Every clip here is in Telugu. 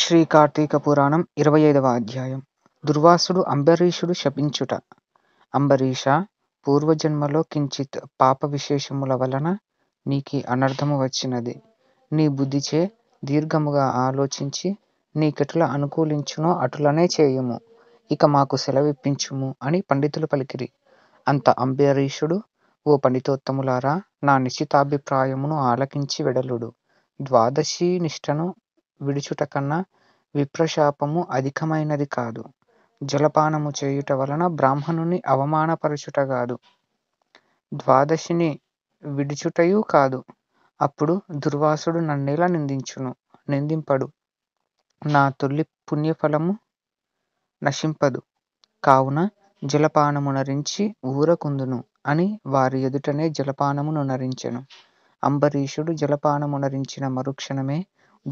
శ్రీ కార్తీక పురాణం ఇరవై ఐదవ అధ్యాయం దుర్వాసుడు అంబరీషుడు శపించుట అంబరీష పూర్వజన్మలో కించిత్ పాప విశేషముల వలన నీకి అనర్థము వచ్చినది నీ బుద్ధిచే దీర్ఘముగా ఆలోచించి నీకెట్ల అనుకూలించునో అటులనే చేయుము ఇక మాకు సెలవిప్పించుము అని పండితులు పలికిరి అంత అంబరీషుడు ఓ పండితోత్తములారా నా నిశ్చితాభిప్రాయమును ఆలకించి వెడలుడు ద్వాదశీ నిష్టను విడుచుట కన్నా విప్రశాపము అధికమైనది కాదు జలపానము చేయుట వలన బ్రాహ్మణుని అవమానపరచుట కాదు ద్వాదశిని విడుచుటయు కాదు అప్పుడు దుర్వాసుడు నన్నేలా నిందించును నిందింపడు నా తొలి పుణ్యఫలము నశింపదు కావున జలపానము నరించి ఊరకుందును అని వారి ఎదుటనే జలపానమును నరించెను అంబరీషుడు జలపానము నరించిన మరుక్షణమే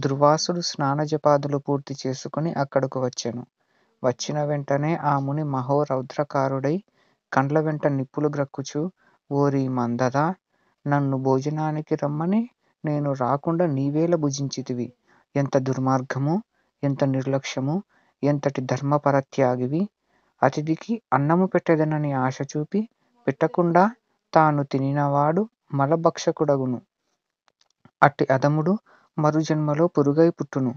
దుర్వాసుడు స్నానజపాదులు పూర్తి చేసుకుని అక్కడకు వచ్చెను. వచ్చిన వెంటనే ఆ ముని మహోరౌద్రకారుడై కండ్ల వెంట నిప్పులు గ్రక్కుచు ఓరి మందదా! నన్ను భోజనానికి రమ్మని నేను రాకుండా నీవేల భుజించితివి? ఎంత దుర్మార్గము! ఎంత నిర్లక్ష్యము! ఎంతటి ధర్మపరత్యాగివి! అతిథికి అన్నము పెట్టదనని ఆశ చూపి పెట్టకుండా తాను తినినవాడు మలభక్షకుడగును. అట్టి అదముడు మరుజన్మలో పురుగై పుట్టును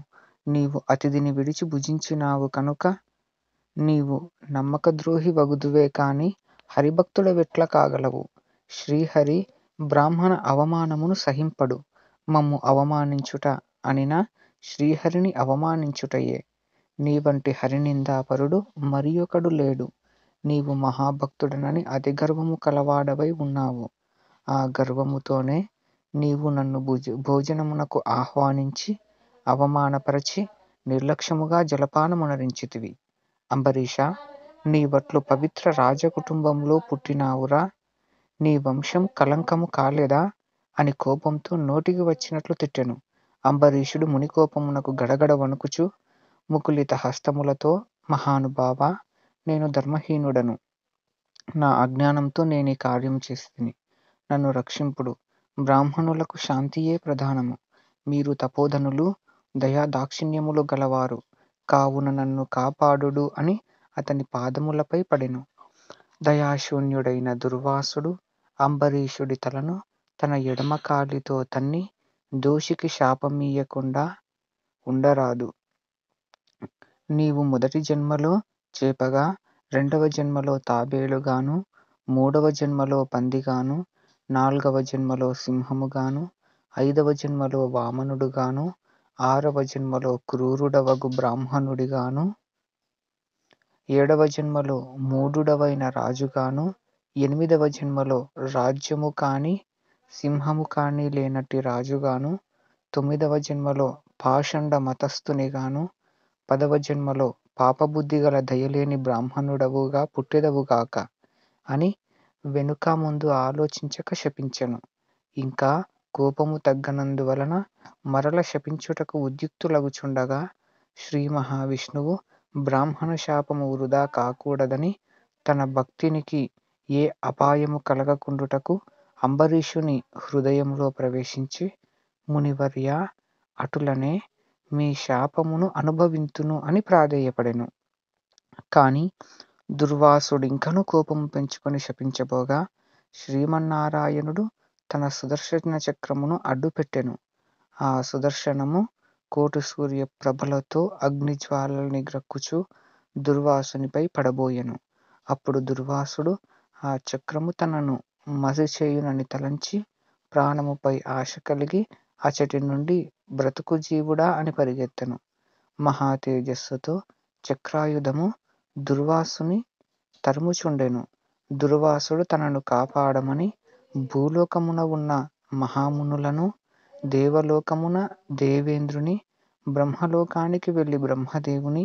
నీవు అతిథిని విడిచి భుజించినావు కనుక నీవు నమ్మక ద్రోహి వగుదువే కాని వెట్ల కాగలవు శ్రీహరి బ్రాహ్మణ అవమానమును సహింపడు మమ్ము అవమానించుట అనినా శ్రీహరిని అవమానించుటయే నీవంటి హరినిందాపరుడు మరి ఒకడు లేడు నీవు మహాభక్తుడనని అతి గర్వము కలవాడవై ఉన్నావు ఆ గర్వముతోనే నీవు నన్ను భుజ భోజనమునకు ఆహ్వానించి అవమానపరచి నిర్లక్ష్యముగా జలపానమునరించితివి అంబరీష వట్లు పవిత్ర రాజకుటుంబంలో పుట్టినావురా నీ వంశం కలంకము కాలేదా అని కోపంతో నోటికి వచ్చినట్లు తిట్టెను అంబరీషుడు మునికోపమునకు గడగడ వణుకుచు ముకులిత హస్తములతో మహానుభావ నేను ధర్మహీనుడను నా అజ్ఞానంతో నేను ఈ కార్యం చేసి నన్ను రక్షింపుడు బ్రాహ్మణులకు శాంతియే ప్రధానము. మీరు తపోధనులు, దయా దాక్షిణ్యములు గలవారు కావున నన్ను కాపాడుడు అని అతని పాదములపై పడెను. దయాశూన్యుడైన దుర్వాసుడు అంబరీషుడి తలను తన ఎడమకాలితో తన్ని దోషికి శాపమీయకుండా ఉండరాదు. నీవు మొదటి జన్మలో చేపగా, రెండవ జన్మలో తాబేలుగాను, మూడవ జన్మలో పందిగాను, నాల్గవ జన్మలో సింహముగాను ఐదవ జన్మలో వామనుడుగాను ఆరవ జన్మలో క్రూరుడవగు బ్రాహ్మణుడిగాను ఏడవ జన్మలో మూడుడవైన రాజుగాను ఎనిమిదవ జన్మలో రాజ్యము కానీ సింహము కానీ లేనట్టి రాజుగాను తొమ్మిదవ జన్మలో పాషండ మతస్థునిగాను పదవ జన్మలో పాపబుద్ధి గల దయలేని బ్రాహ్మణుడవుగా పుట్టెదవుగాక అని వెనుక ముందు ఆలోచించక శపించెను. ఇంకా కోపము తగ్గనందువలన మరల శపించుటకు ఉద్యుక్తులగుచుండగా మహావిష్ణువు బ్రాహ్మణ శాపము వృధా కాకూడదని తన భక్తినికి ఏ అపాయము కలగకుండుటకు అంబరీషుని హృదయంలో ప్రవేశించి మునివర్య అటులనే మీ శాపమును అనుభవింతును అని ప్రాధేయపడెను. కాని దుర్వాసుడింకను కోపము పెంచుకొని శపించబోగా శ్రీమన్నారాయణుడు తన సుదర్శన చక్రమును అడ్డుపెట్టెను. ఆ సుదర్శనము కోటి సూర్య ప్రభలతో అగ్నిజ్వాలల్ని గ్రక్కుచు దుర్వాసునిపై పడబోయెను. అప్పుడు దుర్వాసుడు ఆ చక్రము తనను మసిచేయునని తలంచి ప్రాణముపై ఆశ కలిగి అచటి నుండి బ్రతుకు జీవుడా అని పరిగెత్తెను మహా తేజస్సుతో చక్రాయుధము దుర్వాసుని తరుముచుండెను. దుర్వాసుడు తనను కాపాడమని భూలోకమున ఉన్న మహామునులను, దేవలోకమున దేవేంద్రుని, బ్రహ్మలోకానికి వెళ్ళి బ్రహ్మదేవుని,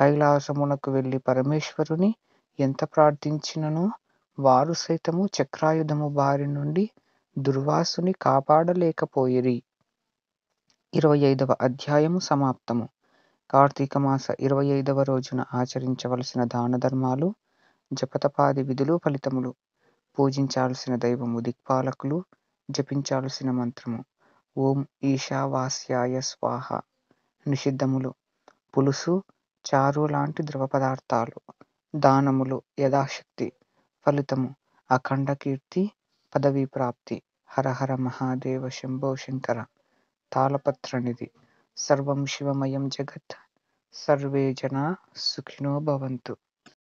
కైలాసమునకు వెళ్ళి పరమేశ్వరుని ఎంత ప్రార్థించిననో వారు సైతము చక్రాయుధము బారి నుండి దుర్వాసుని కాపాడలేకపోయిరి. ఇరవై ఐదవ అధ్యాయము సమాప్తము కార్తీక మాస ఇరవై ఐదవ రోజున ఆచరించవలసిన దాన ధర్మాలు జపతపాది విధులు ఫలితములు పూజించాల్సిన దైవము దిక్పాలకులు జపించాల్సిన మంత్రము ఓం ఈశావాస్యాయ స్వాహ నిషిద్ధములు పులుసు చారు లాంటి ద్రవ పదార్థాలు దానములు యథాశక్తి ఫలితము అఖండ కీర్తి పదవీ ప్రాప్తి హరహర మహాదేవ శంభో శంకర తాళపత్రనిధి సర్వం శివమయం జగత్ సర్వే జనా సుఖినో భవంతు